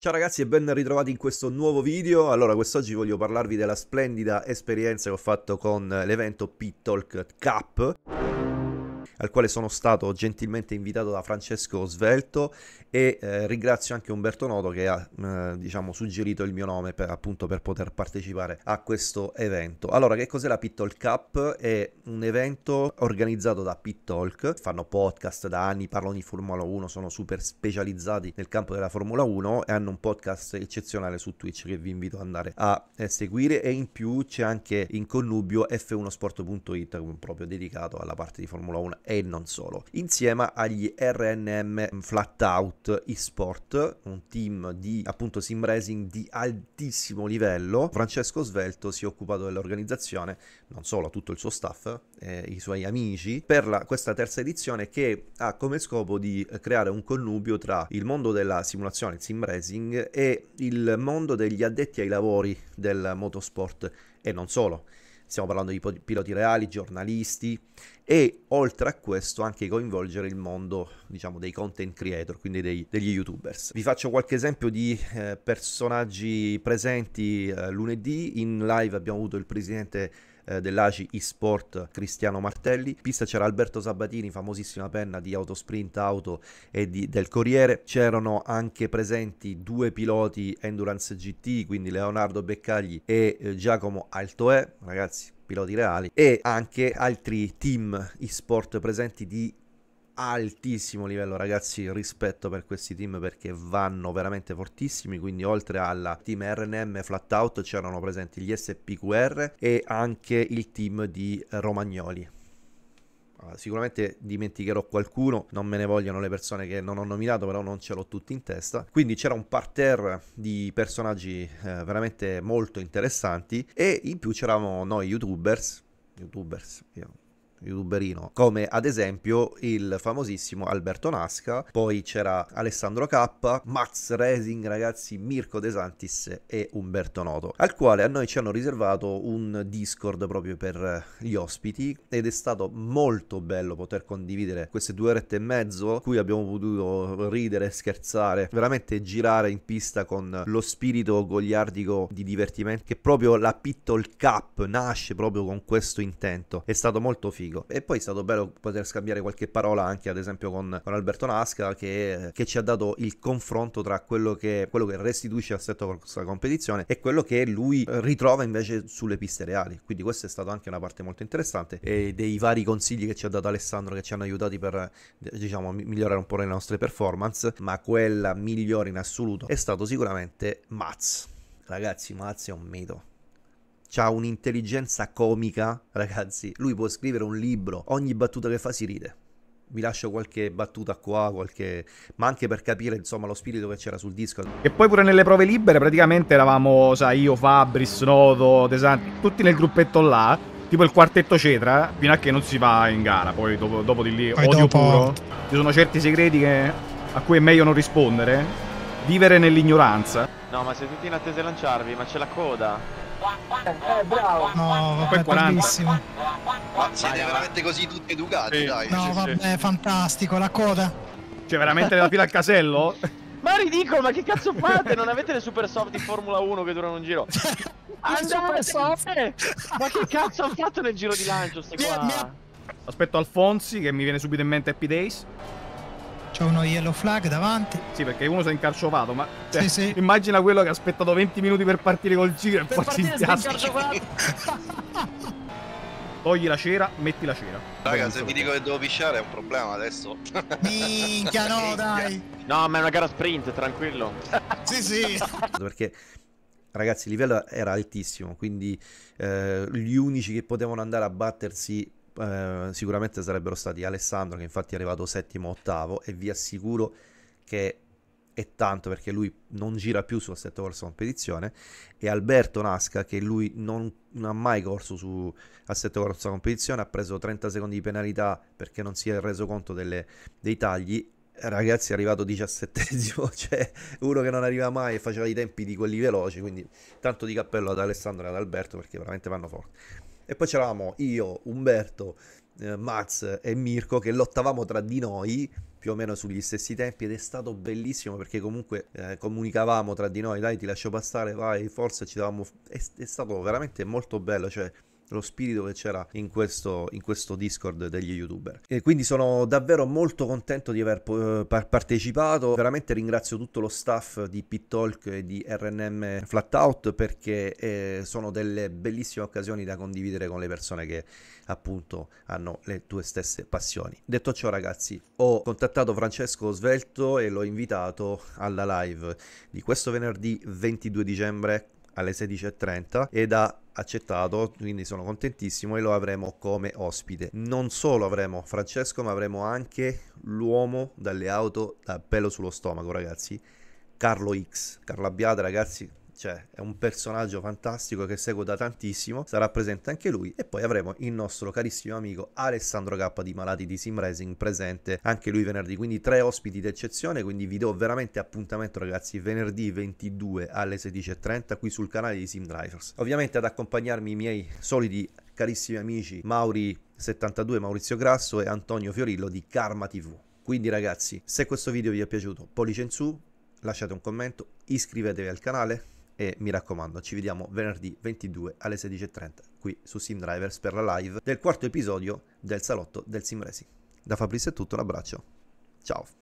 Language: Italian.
Ciao ragazzi e ben ritrovati in questo nuovo video. Allora, quest'oggi voglio parlarvi della splendida esperienza che ho fatto con l'evento Pit Talk Cup al quale sono stato gentilmente invitato da Francesco Svelto e eh, ringrazio anche Umberto Noto che ha eh, diciamo, suggerito il mio nome per, appunto per poter partecipare a questo evento. Allora, che cos'è la Pit Cup? È un evento organizzato da Pit Talk, fanno podcast da anni, parlano di Formula 1, sono super specializzati nel campo della Formula 1 e hanno un podcast eccezionale su Twitch che vi invito ad andare a eh, seguire e in più c'è anche in connubio f1sport.it proprio dedicato alla parte di Formula 1 e non solo, insieme agli RNM Flatout eSport, un team di appunto sim racing di altissimo livello. Francesco Svelto si è occupato dell'organizzazione, non solo, tutto il suo staff, eh, i suoi amici, per la, questa terza edizione che ha come scopo di creare un connubio tra il mondo della simulazione, il sim racing, e il mondo degli addetti ai lavori del motorsport e non solo stiamo parlando di piloti reali, giornalisti e oltre a questo anche coinvolgere il mondo diciamo dei content creator, quindi dei, degli youtubers. Vi faccio qualche esempio di eh, personaggi presenti eh, lunedì, in live abbiamo avuto il presidente eh, dell'ACI eSport Cristiano Martelli. In pista c'era Alberto Sabatini, famosissima penna di Autosprint Auto e di, del Corriere. C'erano anche presenti due piloti Endurance GT, quindi Leonardo Beccagli e eh, Giacomo Altoe. Ragazzi, piloti reali e anche altri team e-sport presenti di altissimo livello ragazzi rispetto per questi team perché vanno veramente fortissimi quindi oltre alla team RNM Flatout c'erano presenti gli SPQR e anche il team di Romagnoli sicuramente dimenticherò qualcuno, non me ne vogliono le persone che non ho nominato, però non ce l'ho tutti in testa. Quindi c'era un parterre di personaggi eh, veramente molto interessanti e in più c'eravamo noi youtubers, youtubers, io di come ad esempio il famosissimo Alberto Nasca, poi c'era Alessandro K, Max Racing, ragazzi, Mirko De Santis e Umberto Noto, al quale a noi ci hanno riservato un Discord proprio per gli ospiti ed è stato molto bello poter condividere queste due orette e mezzo, cui abbiamo potuto ridere, scherzare, veramente girare in pista con lo spirito goliardico di divertimento che proprio la Pitol Cup nasce proprio con questo intento. È stato molto figo figo. E poi è stato bello poter scambiare qualche parola anche ad esempio con, con Alberto Nasca che, che, ci ha dato il confronto tra quello che, quello che restituisce assetto con questa competizione e quello che lui ritrova invece sulle piste reali. Quindi questa è stata anche una parte molto interessante e dei vari consigli che ci ha dato Alessandro che ci hanno aiutati per diciamo migliorare un po' le nostre performance, ma quella migliore in assoluto è stato sicuramente Mats. Ragazzi, Mats è un mito ha un'intelligenza comica, ragazzi. Lui può scrivere un libro, ogni battuta che fa si ride. Vi lascio qualche battuta qua, qualche... ma anche per capire insomma lo spirito che c'era sul disco. E poi pure nelle prove libere praticamente eravamo, sai, io, Fabris, Noto, De Santi, tutti nel gruppetto là, tipo il quartetto cetra, fino a che non si va in gara, poi dopo, dopo di lì poi odio dopo... puro. Ci sono certi segreti che... a cui è meglio non rispondere, vivere nell'ignoranza. No, ma siete tutti in attesa di lanciarvi, ma c'è la coda. Eh, bravo. No, vabbè, bellissimo. Ma siete veramente così tutti educati, sì. dai. No, sì, vabbè, sì. fantastico, la coda. Cioè, veramente la fila al casello? ma ridicolo, ma che cazzo fate? Non avete le super soft di Formula 1 che durano un giro? Cioè, Andiamo soft? Ma che cazzo hanno fatto nel giro di lancio, sti qua? Aspetto Alfonsi, che mi viene subito in mente Happy Days. C'è uno yellow flag davanti. Sì, perché uno si è incarciofato, ma cioè, sì, sì. immagina quello che ha aspettato 20 minuti per partire col giro e poi si incarciofato. Togli la cera, metti la cera. Raga, se ti dico che devo pisciare è un problema adesso. Minchia, no, dai. No, ma è una gara sprint, tranquillo. sì, sì. Perché ragazzi il livello era altissimo quindi eh, gli unici che potevano andare a battersi eh, sicuramente sarebbero stati Alessandro che infatti è arrivato settimo ottavo e vi assicuro che è tanto perché lui non gira più sulla sette corsa competizione e Alberto Nasca che lui non, non ha mai corso su sette corsa competizione ha preso 30 secondi di penalità perché non si è reso conto delle, dei tagli ragazzi è arrivato 17 cioè uno che non arriva mai e faceva i tempi di quelli veloci quindi tanto di cappello ad Alessandro e ad Alberto perché veramente vanno forti. E poi c'eravamo io, Umberto, eh, Max e Mirko che lottavamo tra di noi più o meno sugli stessi tempi ed è stato bellissimo perché comunque eh, comunicavamo tra di noi, dai ti lascio passare, vai, forse ci davamo... È, è stato veramente molto bello, cioè lo spirito che c'era in questo, in questo Discord degli youtuber. E quindi sono davvero molto contento di aver eh, partecipato, veramente ringrazio tutto lo staff di Pittalk e di RNM Flatout perché eh, sono delle bellissime occasioni da condividere con le persone che appunto hanno le tue stesse passioni. Detto ciò ragazzi, ho contattato Francesco Svelto e l'ho invitato alla live di questo venerdì 22 dicembre alle 16.30 ed ha accettato, quindi sono contentissimo e lo avremo come ospite. Non solo avremo Francesco, ma avremo anche l'uomo dalle auto da pelo sullo stomaco, ragazzi. Carlo X, Carla Abbiate, ragazzi, cioè è un personaggio fantastico che seguo da tantissimo, sarà presente anche lui e poi avremo il nostro carissimo amico Alessandro K di Malati di Sim Racing presente anche lui venerdì, quindi tre ospiti d'eccezione, quindi vi do veramente appuntamento ragazzi venerdì 22 alle 16.30 qui sul canale di Sim Drivers. Ovviamente ad accompagnarmi i miei soliti carissimi amici Mauri72, Maurizio Grasso e Antonio Fiorillo di Karma TV. Quindi ragazzi, se questo video vi è piaciuto, pollice in su, lasciate un commento, iscrivetevi al canale e mi raccomando ci vediamo venerdì 22 alle 16.30 qui su SimDrivers per la live del quarto episodio del salotto del SimRacing. Da Fabrizio è tutto, un abbraccio, ciao!